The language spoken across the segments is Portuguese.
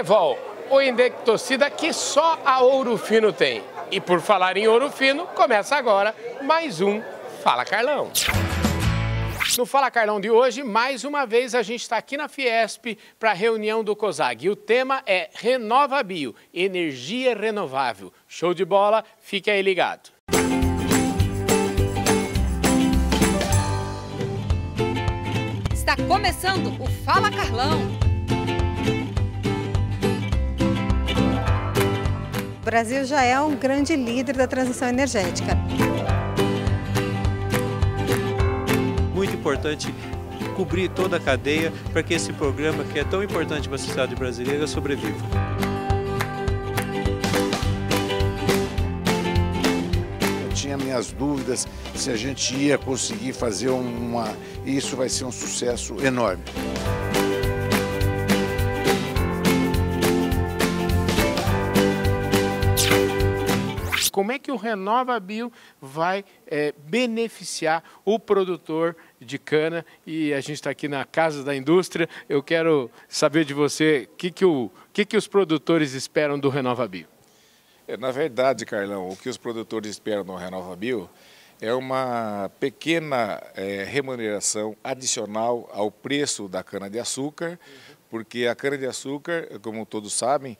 Evol, o torcida que só a Ouro Fino tem. E por falar em Ouro Fino, começa agora mais um Fala Carlão. No Fala Carlão de hoje, mais uma vez a gente está aqui na Fiesp para a reunião do COSAG. E o tema é Renova Bio, energia renovável. Show de bola, fique aí ligado. Está começando o Fala Carlão. Brasil já é um grande líder da transição energética. Muito importante cobrir toda a cadeia para que esse programa, que é tão importante para a sociedade brasileira, sobreviva. tinha minhas dúvidas se a gente ia conseguir fazer uma. Isso vai ser um sucesso enorme. Como é que o Renova Bio vai é, beneficiar o produtor de cana? E a gente está aqui na Casa da Indústria. Eu quero saber de você o que, que, o, que, que os produtores esperam do Renova Bio. É, na verdade, Carlão, o que os produtores esperam do Renova Bio é uma pequena é, remuneração adicional ao preço da cana-de-açúcar, uhum. porque a cana-de-açúcar, como todos sabem,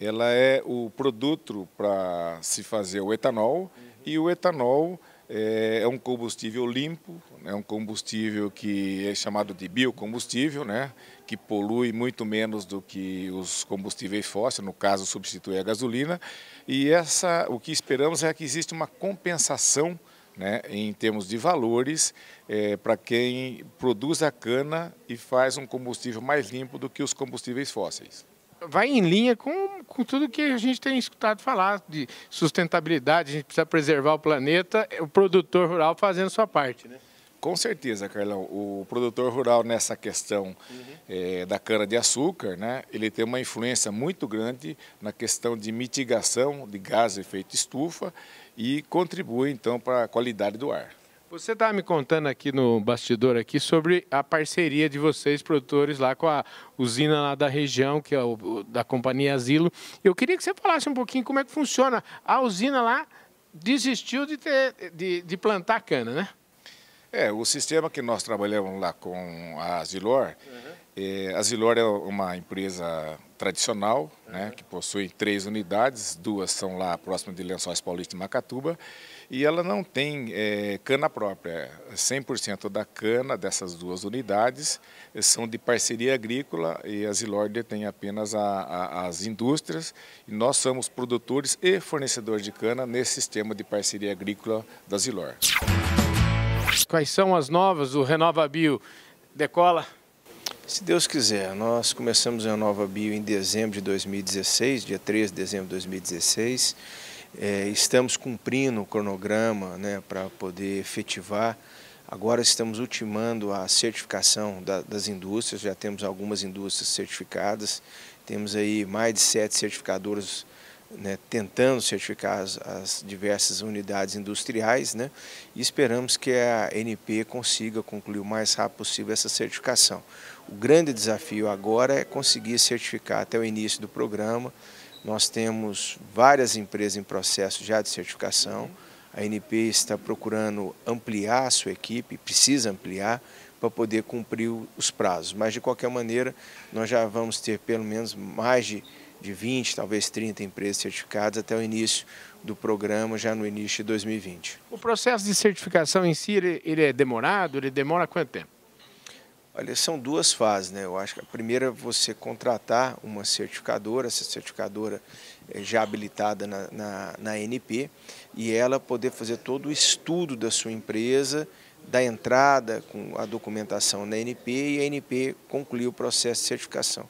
ela é o produto para se fazer o etanol uhum. e o etanol é, é, um combustível limpo, é um combustível que é chamado de biocombustível, né, que polui muito menos do que os combustíveis fósseis, no caso substitui a gasolina. E essa, o que esperamos é que exista uma compensação né, em termos de valores, é, para quem produz a cana e faz um combustível mais limpo do que os combustíveis fósseis vai em linha com, com tudo que a gente tem escutado falar de sustentabilidade, a gente precisa preservar o planeta, é o produtor rural fazendo sua parte, né? Com certeza, Carlão. O produtor rural nessa questão uhum. é, da cana-de-açúcar, né, ele tem uma influência muito grande na questão de mitigação de gás de efeito estufa e contribui, então, para a qualidade do ar. Você está me contando aqui no bastidor aqui sobre a parceria de vocês, produtores, lá com a usina lá da região, que é o, da Companhia Asilo. Eu queria que você falasse um pouquinho como é que funciona. A usina lá desistiu de, ter, de, de plantar cana, né? É, o sistema que nós trabalhamos lá com a Asilor, uhum. é, a Asilor é uma empresa tradicional, né, uhum. né, que possui três unidades, duas são lá próximo de Lençóis Paulista e Macatuba, e ela não tem é, cana própria. 100% da cana dessas duas unidades eh, são de parceria agrícola e a Zilord tem apenas a, a, as indústrias e nós somos produtores e fornecedores de cana nesse sistema de parceria agrícola da Zilor. Quais são as novas do Renova Bio? Decola. Se Deus quiser, nós começamos a Renova Bio em dezembro de 2016, dia 13 de dezembro de 2016 é, estamos cumprindo o cronograma né, para poder efetivar. Agora estamos ultimando a certificação da, das indústrias, já temos algumas indústrias certificadas, temos aí mais de sete certificadores né, tentando certificar as, as, diversas unidades industriais né, e esperamos que a NP consiga concluir o mais rápido possível essa certificação. O grande desafio agora é conseguir certificar até o início do programa nós temos várias empresas em processo já de certificação. A NP está procurando ampliar a sua equipe, precisa ampliar para poder cumprir os prazos. Mas, de qualquer maneira, nós já vamos ter pelo menos mais de, de 20, talvez 30 empresas certificadas até o início do programa, já no início de 2020. O processo de certificação em si, ele, ele é demorado? Ele demora quanto tempo? Olha, são duas fases, né? Eu acho que a primeira é você contratar uma certificadora, essa certificadora eh, já habilitada na, na, na NP, e ela poder fazer todo o estudo da sua empresa, da entrada com a documentação na NP e a NP concluir o processo de certificação.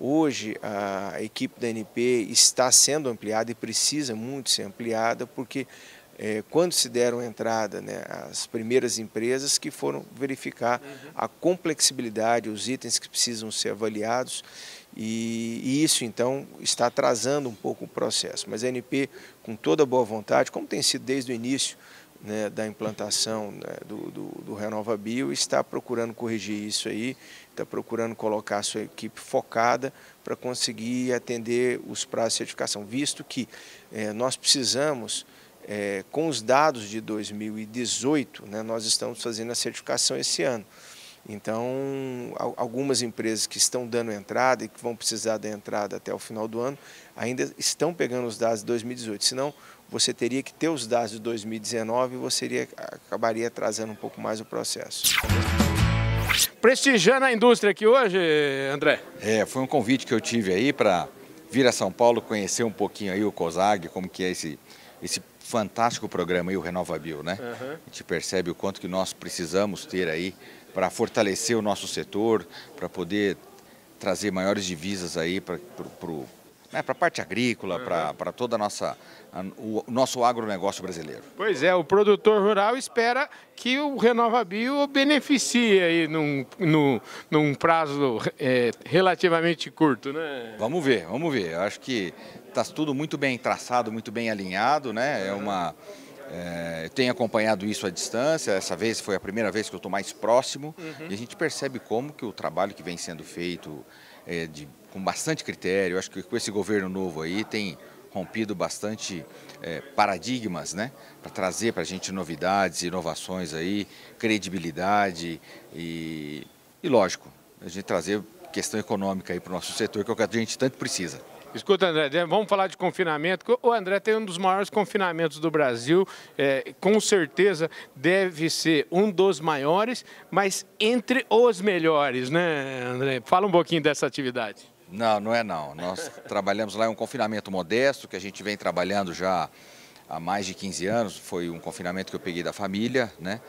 Hoje, a equipe da NP está sendo ampliada e precisa muito ser ampliada, porque é, quando se deram entrada né, as primeiras empresas que foram verificar uhum. a complexibilidade, os itens que precisam ser avaliados e, e, isso então está atrasando um pouco o processo. Mas a NP, com toda boa vontade, como tem sido desde o início né, da implantação né, do, do, do Renova Bio, está procurando corrigir isso aí, está procurando colocar a sua equipe focada para conseguir atender os prazos de certificação, visto que é, nós precisamos é, com os dados de 2018, né, nós estamos fazendo a certificação esse ano. Então, algumas empresas que estão dando entrada e que vão precisar da entrada até o final do ano, ainda estão pegando os dados de 2018. Senão, você teria que ter os dados de 2019 e você iria, acabaria atrasando um pouco mais o processo. Prestigiando a indústria aqui hoje, André. É, foi um convite que eu tive aí para vir a São Paulo conhecer um pouquinho aí o COSAG, como que é esse, esse fantástico programa e o RenovaBio, né? Uhum. A gente percebe o quanto que nós precisamos ter aí para fortalecer o nosso setor, para poder trazer maiores divisas aí para para né, a parte agrícola, uhum. para todo o nosso agronegócio brasileiro. Pois é, o produtor rural espera que o RenovaBio beneficie aí num, num, num prazo é, relativamente curto, né? Vamos ver, vamos ver. Eu acho que está tudo muito bem traçado, muito bem alinhado, né? É uma. É, eu tenho acompanhado isso à distância, essa vez foi a primeira vez que eu estou mais próximo uhum. e a gente percebe como que o trabalho que vem sendo feito é, de, com bastante critério, eu acho que com esse governo novo aí tem rompido bastante é, paradigmas, né? Para trazer para a gente novidades, inovações aí, credibilidade e, e lógico, a gente trazer questão econômica aí para o nosso setor, que é o que a gente tanto precisa. Escuta, André, vamos falar de confinamento. O André tem um dos maiores confinamentos do Brasil, é, com certeza deve ser um dos maiores, mas entre os melhores, né, André? Fala um pouquinho dessa atividade. Não, não é não. Nós trabalhamos lá em é um confinamento modesto, que a gente vem trabalhando já há mais de 15 anos. Foi um confinamento que eu peguei da família, né?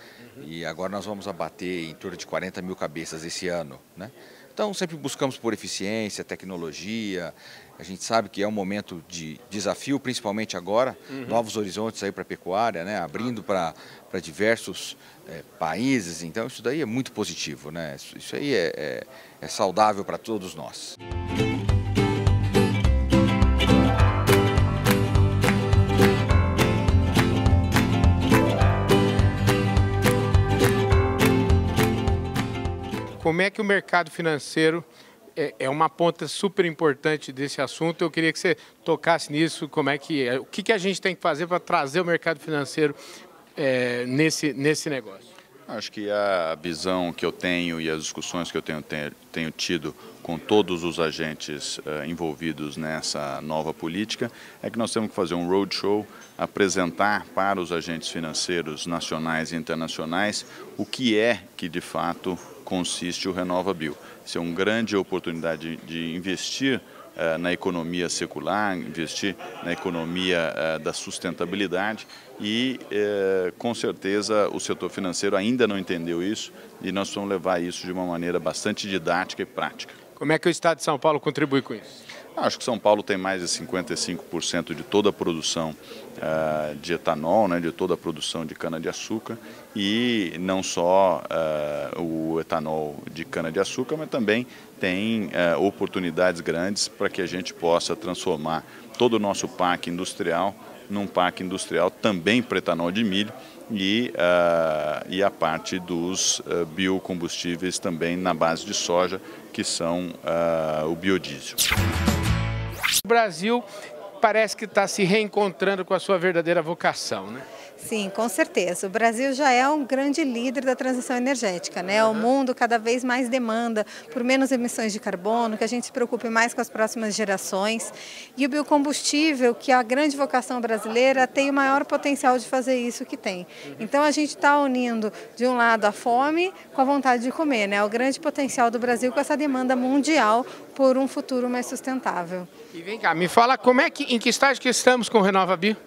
E agora nós vamos abater em torno de 40 mil cabeças esse ano, né? Então, sempre buscamos por eficiência, tecnologia, a gente sabe que é um momento de desafio, principalmente agora, uhum. novos horizontes aí para a pecuária, né? abrindo para diversos é, países. Então, isso daí é muito positivo, né? Isso, aí é, é, é saudável para todos nós. Como é que o mercado financeiro é, é uma ponta super importante desse assunto. Eu queria que você tocasse nisso, como é que é, o que, a gente tem que fazer para trazer o mercado financeiro é, nesse, nesse negócio. Acho que a visão que eu tenho e as discussões que eu tenho, tenho, tenho tido com todos os agentes uh, envolvidos nessa nova política é que nós temos que fazer um roadshow, apresentar para os agentes financeiros nacionais e internacionais o que é que de fato consiste o Bio. Isso é uma grande oportunidade de investir eh, na economia secular, investir na economia eh, da sustentabilidade e, eh, com certeza, o setor financeiro ainda não entendeu isso e nós vamos levar isso de uma maneira bastante didática e prática. Como é que o Estado de São Paulo contribui com isso? Acho que São Paulo tem mais de 55% de toda a produção uh, de etanol, né, de toda a produção de cana-de-açúcar e não só uh, o etanol de cana-de-açúcar, mas também tem uh, oportunidades grandes para que a gente possa transformar todo o nosso parque industrial num parque industrial também para etanol de milho e, uh, e a parte dos uh, biocombustíveis também na base de soja, que são uh, o biodiesel. O Brasil parece que está se reencontrando com a sua verdadeira vocação, né? Sim, com certeza. O Brasil já é um grande líder da transição energética, né? Uhum. O mundo cada vez mais demanda por menos emissões de carbono, que a gente se preocupe mais com as próximas gerações. E o biocombustível, que é a grande vocação brasileira, tem o maior potencial de fazer isso que tem. Uhum. Então a gente está unindo, de um lado, a fome com a vontade de comer, né? O grande potencial do Brasil com essa demanda mundial por um futuro mais sustentável. E vem cá, me fala como é que, em que estágio que estamos com o Renova Bio?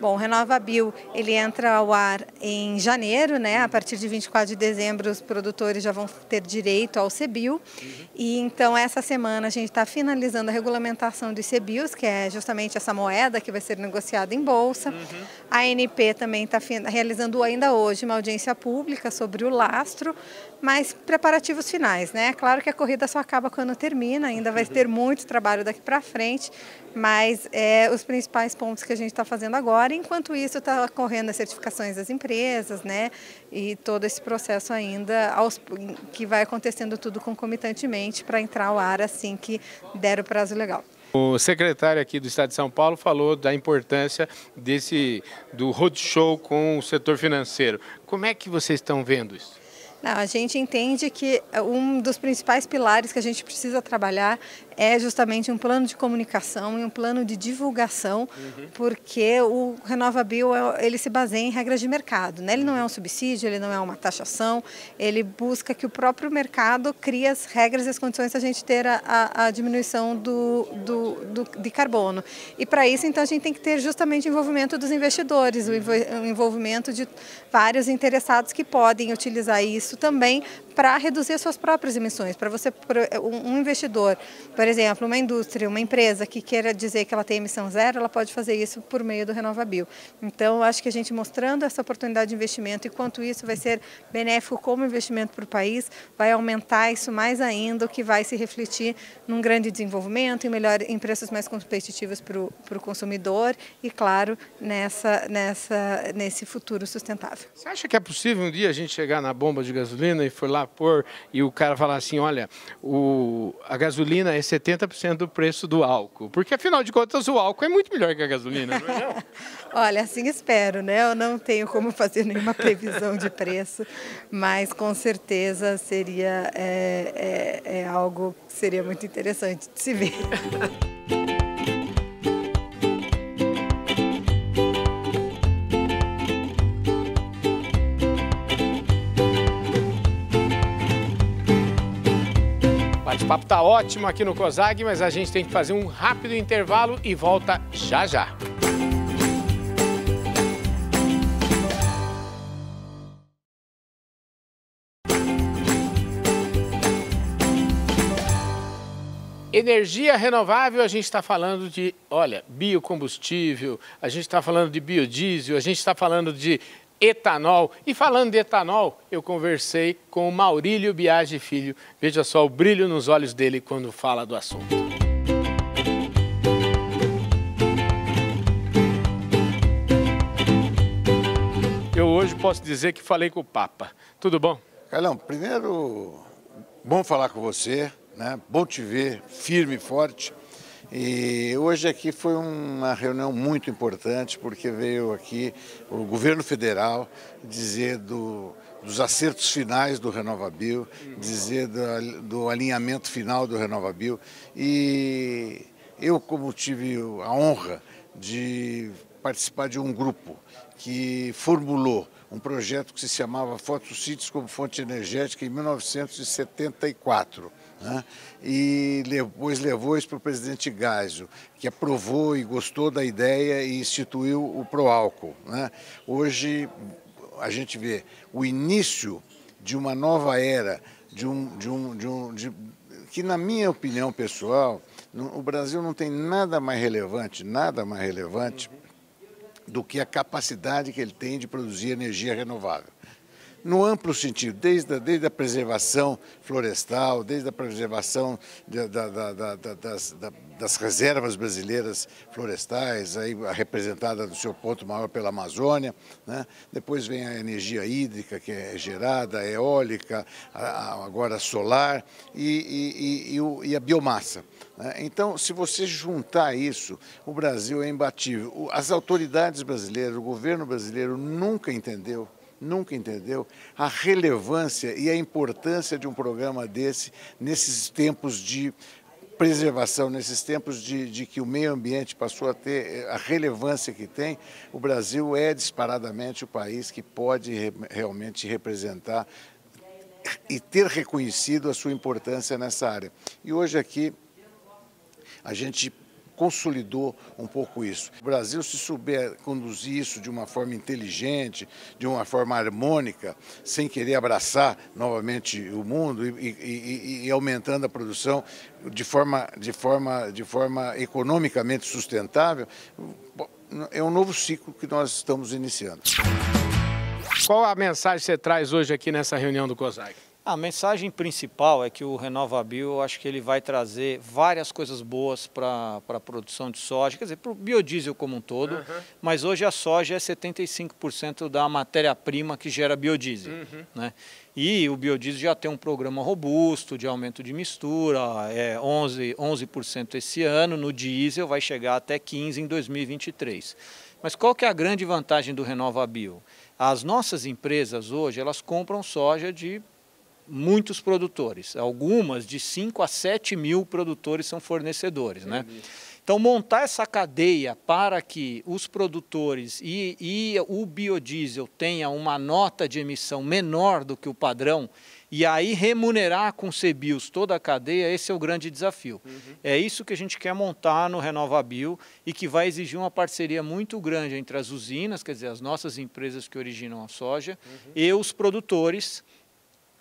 Bom, o RenovaBio, ele entra ao ar em janeiro, né? A partir de 24 de dezembro, os produtores já vão ter direito ao CEBIL. Uhum. E então, essa semana, a gente está finalizando a regulamentação dos CBios, que é justamente essa moeda que vai ser negociada em bolsa. Uhum. A ANP também está realizando ainda hoje uma audiência pública sobre o lastro, mas preparativos finais, né? Claro que a corrida só acaba quando termina, ainda vai ter muito trabalho daqui para frente, mas é os principais pontos que a gente está fazendo agora. Enquanto isso, está ocorrendo as certificações das empresas, né? E todo esse processo ainda aos, que vai acontecendo tudo concomitantemente para entrar ao ar assim que der o prazo legal. O secretário aqui do Estado de São Paulo falou da importância desse do roadshow com o setor financeiro. Como é que vocês estão vendo isso? Não, a gente entende que eh, um dos principais pilares que a gente precisa trabalhar é justamente um plano de comunicação e um plano de divulgação, uhum. porque o RenovaBio é ele se baseia em regras de mercado, né? Ele não é um subsídio, ele não é uma taxação, ele busca que o próprio mercado crie as regras e as condições para a gente ter a, a, a diminuição do, do, do, de carbono. E para isso, então, a gente tem que ter justamente o envolvimento dos investidores, o envolvimento de vários interessados que podem utilizar isso também para reduzir as suas próprias emissões. Para você, eh, um investidor, por exemplo, uma indústria, uma empresa que queira dizer que ela tem emissão zero, ela pode fazer isso por meio do Renovabil. Então, acho que a gente mostrando essa oportunidade de investimento e quanto isso vai ser benéfico como investimento para o país, vai aumentar isso mais ainda, o que vai se refletir num grande desenvolvimento, em, melhor, em preços mais competitivos para o consumidor e, claro, nessa, nessa, nesse futuro sustentável. Você acha que é possível um dia a gente chegar na bomba de gasolina e for lá e o cara falar assim, olha, o, a gasolina é 70% do preço do álcool. Porque, afinal de contas, o álcool é muito melhor que a gasolina, não é olha, assim espero, né? Eu não tenho como fazer nenhuma previsão de preço, mas com certeza seria é, é, é algo que seria muito interessante de se ver. bate-papo está ótimo aqui no COSAG, mas a gente tem que fazer um rápido intervalo e volta já já. Energia renovável, a gente está falando de, olha, biocombustível, a gente está falando de biodiesel, a gente está falando de etanol. E falando de etanol, eu conversei com o Maurílio Biagi Filho. Veja só o brilho nos olhos dele quando fala do assunto. Eu hoje posso dizer que falei com o Papa. Tudo bom? Carlão, primeiro, bom falar com você, né? bom te ver firme e forte. E hoje aqui foi uma reunião muito importante, porque veio aqui o governo federal dizer do, dos acertos finais do Renovabil, dizer do, do alinhamento final do Renovabil. E eu, como tive a honra de participar de um grupo que formulou um projeto que se chamava Fotossítios como Fonte Energética em 1974 né? e depois levou isso para o presidente Gásio, que aprovou e gostou da ideia e instituiu o Proálcool. Né? Hoje a gente vê o início de uma nova era, de um, de um, de um, de, que na minha opinião pessoal, no, o Brasil não tem nada mais relevante, nada mais relevante do que a capacidade que ele tem de produzir energia renovável no amplo sentido, desde a, desde a preservação florestal, desde a preservação de, da, da, da, das, das, reservas brasileiras florestais, aí representada no seu ponto maior pela Amazônia, né? depois vem a energia hídrica que é gerada, a eólica, a, agora a solar e, e, e, e a biomassa. Né? Então, se você juntar isso, o Brasil é imbatível. As autoridades brasileiras, o governo brasileiro nunca entendeu nunca entendeu a relevância e a importância de um programa desse nesses tempos de preservação, nesses tempos de, de, que o meio ambiente passou a ter eh, a relevância que tem, o Brasil é disparadamente o país que pode re, realmente representar e ter reconhecido a sua importância nessa área. E hoje aqui a gente consolidou um pouco isso. O Brasil, se souber conduzir isso de uma forma inteligente, de uma forma harmônica, sem querer abraçar novamente o mundo e, e, e aumentando a produção de forma, de forma, de forma economicamente sustentável, é um novo ciclo que nós estamos iniciando. Qual a mensagem que você traz hoje aqui nessa reunião do COSAC? A mensagem principal é que o Renova Bio acho que ele vai trazer várias coisas boas para a produção de soja, quer dizer, para o biodiesel como um todo, uhum. mas hoje a soja é 75% da matéria-prima que gera biodiesel. Uhum. Né? E o biodiesel já tem um programa robusto de aumento de mistura, é 11%, 11 esse ano, no diesel vai chegar até 15% em 2023. Mas qual que é a grande vantagem do Bio As nossas empresas hoje, elas compram soja de muitos produtores. Algumas de 5 a 7 mil produtores são fornecedores. Né? Então, montar essa cadeia para que os produtores e, e o biodiesel tenha uma nota de emissão menor do que o padrão e aí remunerar com CBIOS toda a cadeia, esse é o grande desafio. Uhum. É isso que a gente quer montar no RenovaBio e que vai exigir uma parceria muito grande entre as usinas, quer dizer, as nossas empresas que originam a soja, uhum. e os produtores,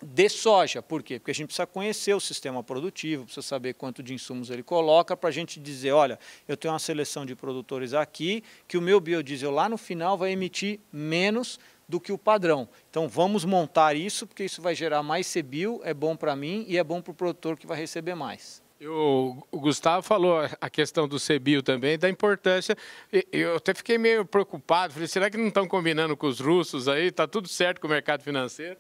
de soja. Por quê? Porque a gente precisa conhecer o sistema produtivo, precisa saber quanto de insumos ele coloca para a gente dizer, olha, eu tenho uma seleção de produtores aqui, que o meu biodiesel lá no final vai emitir menos do que o padrão. Então vamos montar isso, porque isso vai gerar mais CBIO, é bom para mim e é bom para o produtor que vai receber mais. O Gustavo falou a questão do CBIO também, da importância. Eu até fiquei meio preocupado, falei, será que não estão combinando com os russos aí? Está tudo certo com o mercado financeiro?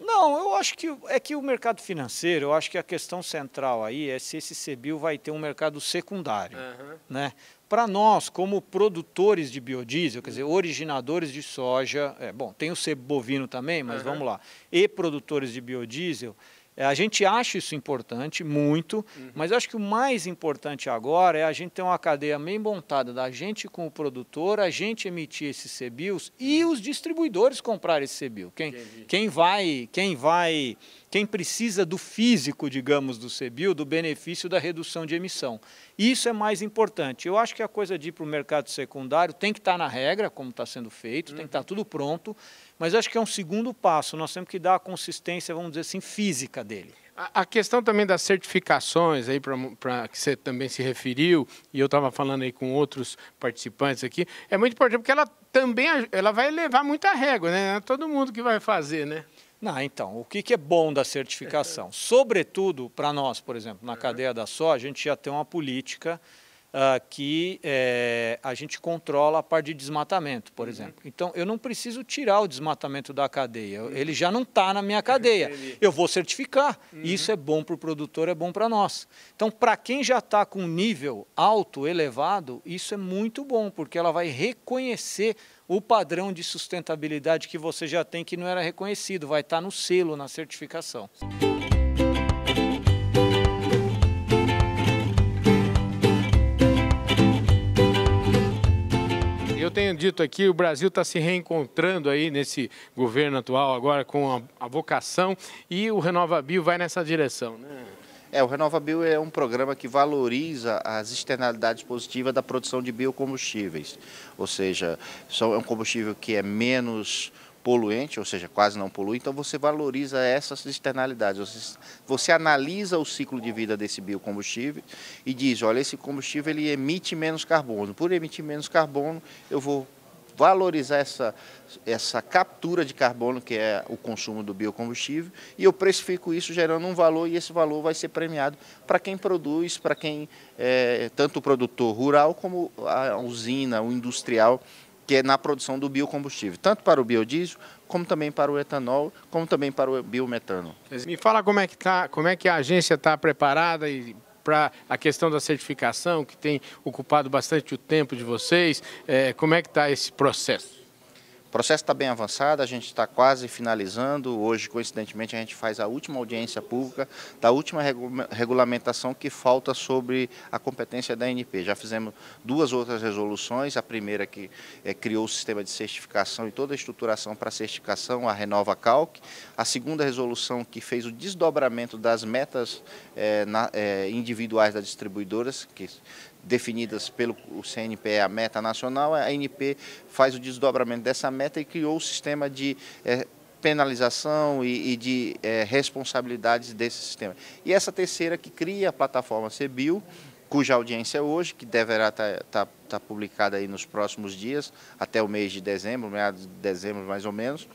Não, eu acho que é que o mercado financeiro, eu acho que a questão central aí é se esse CBIL vai ter um mercado secundário, uhum. né? Para nós, como produtores de biodiesel, quer dizer, originadores de soja, é, bom, tem o sebo bovino também, mas uhum. vamos lá, e produtores de biodiesel, é, a gente acha isso importante, muito, uhum. mas acho que o mais importante agora é a gente ter uma cadeia bem montada da gente com o produtor, a gente emitir esses CBIOS e uhum. os distribuidores comprar esse CBIO. Quem, quem vai, quem vai, quem precisa do físico, digamos, do CBIO, do benefício da redução de emissão. Isso é mais importante. Eu acho que a coisa de ir para o mercado secundário tem que estar tá na regra, como está sendo feito, uhum. tem que estar tá uhum. tudo pronto. Mas acho que é um segundo passo, nós temos que dar a consistência, vamos dizer assim, física dele. A questão também das certificações aí para que você também se referiu e eu estava falando aí com outros participantes aqui é muito importante porque ela também ela vai levar muita régua né é todo mundo que vai fazer né não então o que, que é bom da certificação sobretudo para nós por exemplo na uhum. cadeia da Só a gente já tem uma política uh, que é, a gente controla a parte de desmatamento, por uhum. exemplo. Então, eu não preciso tirar o desmatamento da cadeia, uhum. ele já não está na minha cadeia. Entendi. Eu vou certificar. Uhum. Isso é bom para o produtor, é bom para nós. Então, para quem já está com nível alto, elevado, isso é muito bom, porque ela vai reconhecer o padrão de sustentabilidade que você já tem que não era reconhecido, vai estar tá no selo, na certificação. tenho dito aqui, o Brasil está se reencontrando aí nesse governo atual agora com a, a vocação e o RenovaBio vai nessa direção, né? É, o RenovaBio é um programa que valoriza as externalidades positivas da produção de biocombustíveis. Ou seja, é um combustível que é menos poluente, ou seja, quase não polui, então você valoriza essas externalidades. Você, analisa o ciclo de vida desse biocombustível e diz, olha, esse combustível ele emite menos carbono. Por emitir menos carbono, eu vou valorizar essa, essa captura de carbono, que é o consumo do biocombustível, e eu precifico isso gerando um valor, e esse valor vai ser premiado para quem produz, para quem, é, tanto o produtor rural como a usina, o industrial, que é na produção do biocombustível, tanto para o biodiesel, como também para o etanol, como também para o biometano. Me fala como é que, tá, como é que a agência está preparada e para a questão da certificação, que tem ocupado bastante o tempo de vocês, é, como é que está esse processo? O processo está bem avançado, a gente está quase finalizando. Hoje, coincidentemente, a gente faz a última audiência pública da última regulamentação que falta sobre a competência da ANP. Já fizemos duas outras resoluções, a primeira que é, criou o sistema de certificação e toda a estruturação para certificação, a Renova Calc, a segunda resolução que fez o desdobramento das metas é, na, é, individuais das distribuidoras, que definidas pelo CNPE, é a meta nacional, a ANP faz o desdobramento dessa meta e criou o sistema de é, penalização e, e de é, responsabilidades desse sistema. E essa terceira que cria a plataforma CBIL, cuja audiência é hoje, que deverá estar tá, tá, tá publicada aí nos próximos dias, até o mês de dezembro, meados de dezembro mais ou menos,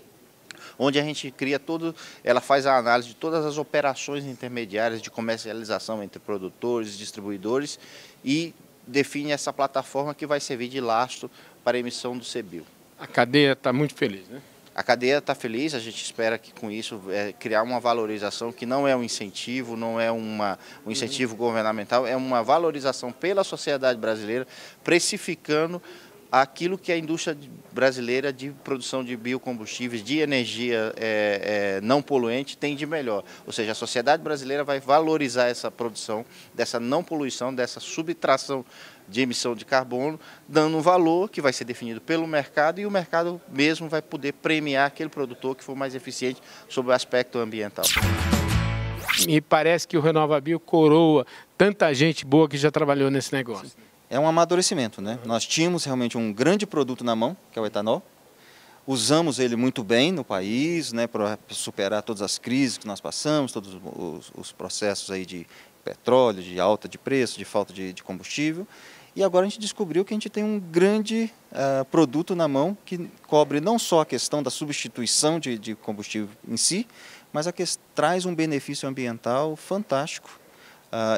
onde a gente cria todo, ela faz a análise de todas as operações intermediárias de comercialização entre produtores, distribuidores e define essa plataforma que vai servir de lastro para a emissão do CBIL. A cadeia está muito feliz, né? A cadeia está feliz, a gente espera que com isso é, criar uma valorização que não é um incentivo, não é uma, um incentivo uhum. governamental, é uma valorização pela sociedade brasileira, precificando aquilo que a indústria brasileira de produção de biocombustíveis, de energia é, é, não poluente, tem de melhor. Ou seja, a sociedade brasileira vai valorizar essa produção, dessa não poluição, dessa subtração de emissão de carbono, dando um valor que vai ser definido pelo mercado e o mercado mesmo vai poder premiar aquele produtor que for mais eficiente sobre o aspecto ambiental. Me parece que o RenovaBio coroa tanta gente boa que já trabalhou nesse negócio é um amadurecimento. Né? Uhum. Nós tínhamos realmente um grande produto na mão, que é o etanol, usamos ele muito bem no país, né, para superar todas as crises que nós passamos, todos os, os, processos aí de petróleo, de alta de preço, de falta de, de combustível. E agora a gente descobriu que a gente tem um grande uh, produto na mão que cobre não só a questão da substituição de, de combustível em si, mas a que traz um benefício ambiental fantástico.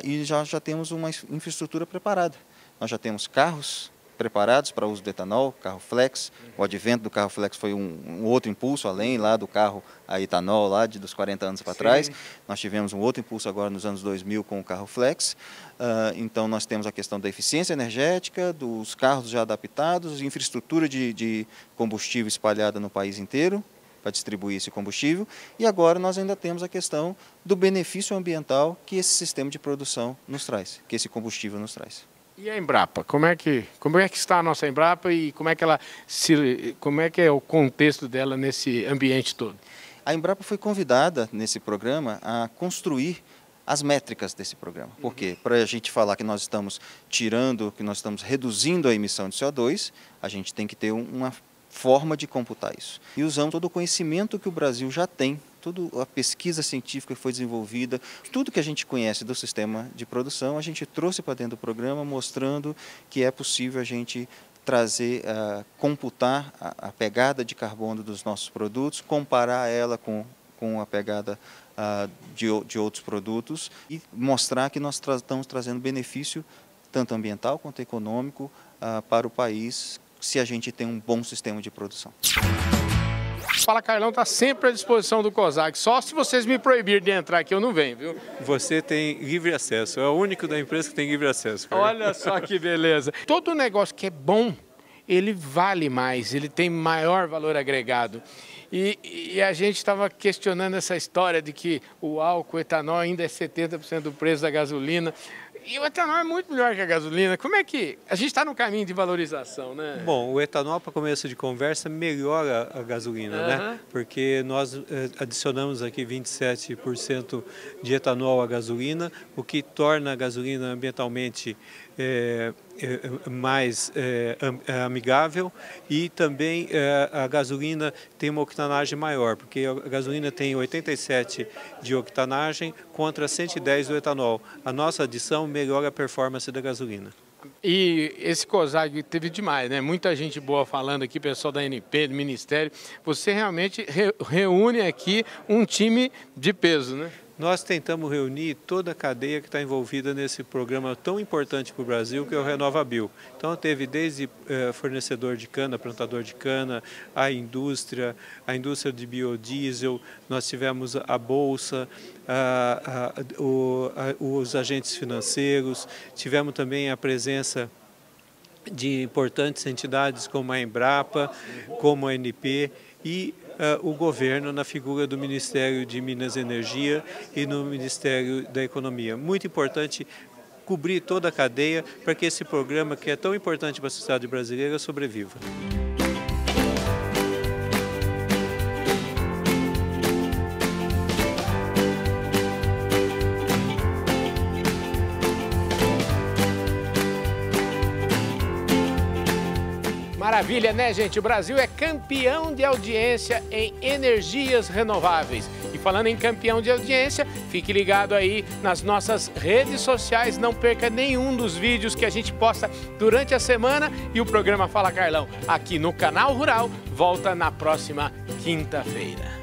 Uh, e já, já temos uma infraestrutura preparada. Nós já temos carros preparados para uso de etanol, carro flex. O advento do carro flex foi um, um outro impulso, além lá do carro a etanol, lá de, dos 40 anos para trás. Nós tivemos um outro impulso agora nos anos 2000 com o carro flex. Uh, então, nós temos a questão da eficiência energética, dos carros já adaptados, infraestrutura de, de combustível espalhada no país inteiro para distribuir esse combustível. E agora nós ainda temos a questão do benefício ambiental que esse sistema de produção nos traz, que esse combustível nos traz. E a Embrapa, como é que como é que está a nossa Embrapa e como é que ela se como é que é o contexto dela nesse ambiente todo? A Embrapa foi convidada nesse programa a construir as métricas desse programa. Por quê? Uhum. Para a gente falar que nós estamos tirando, que nós estamos reduzindo a emissão de CO2, a gente tem que ter uma forma de computar isso. E usamos todo o conhecimento que o Brasil já tem toda a pesquisa científica que foi desenvolvida, tudo que a gente conhece do sistema de produção, a gente trouxe para dentro do programa, mostrando que é possível a gente trazer, uh, computar a, a, pegada de carbono dos nossos produtos, comparar ela com, com a pegada uh, de, de outros produtos e mostrar que nós tra estamos trazendo benefício tanto ambiental quanto econômico uh, para o país se a gente tem um bom sistema de produção. Fala Carlão está sempre à disposição do COSAC. Só se vocês me proibirem de entrar aqui, eu não venho, viu? Você tem livre acesso. É o único da empresa que tem livre acesso. Carlão. Olha só que beleza. Todo negócio que é bom, ele vale mais, ele tem maior valor agregado. E, e, a gente estava questionando essa história de que o álcool, o etanol ainda é 70% do preço da gasolina. E o etanol é muito melhor que a gasolina. Como é que. A gente está no caminho de valorização, né? Bom, o etanol, para começo de conversa, melhora a gasolina, uhum. né? Porque nós eh, adicionamos aqui 27% de etanol à gasolina, o que torna a gasolina ambientalmente é, é, mais é, amigável e também a gasolina tem uma octanagem maior, porque a gasolina tem 87 de octanagem contra 110 do etanol. A nossa adição melhora a performance da gasolina. E esse COSAG teve demais, né? Muita gente boa falando aqui, pessoal da NP, do Ministério. Você realmente re reúne aqui um time de peso, né? Nós tentamos reunir toda a cadeia que está envolvida nesse programa tão importante para o Brasil, que é o RenovaBio. Então teve desde eh, fornecedor de cana, plantador de cana, a indústria, a indústria de biodiesel, nós tivemos a Bolsa, a, a, o, a, os agentes financeiros, tivemos também a presença de importantes entidades como a Embrapa, como a NP e eh, o governo na figura do Ministério de Minas e Energia e no Ministério da Economia. Muito importante cobrir toda a cadeia para que esse programa, que é tão importante para a sociedade brasileira, sobreviva. Maravilha, né, gente? O Brasil é campeão de audiência em energias renováveis. E falando em campeão de audiência, fique ligado aí nas nossas redes sociais. Não perca nenhum dos vídeos que a gente posta durante a semana. E o programa Fala Carlão, aqui no Canal Rural, volta na próxima quinta-feira.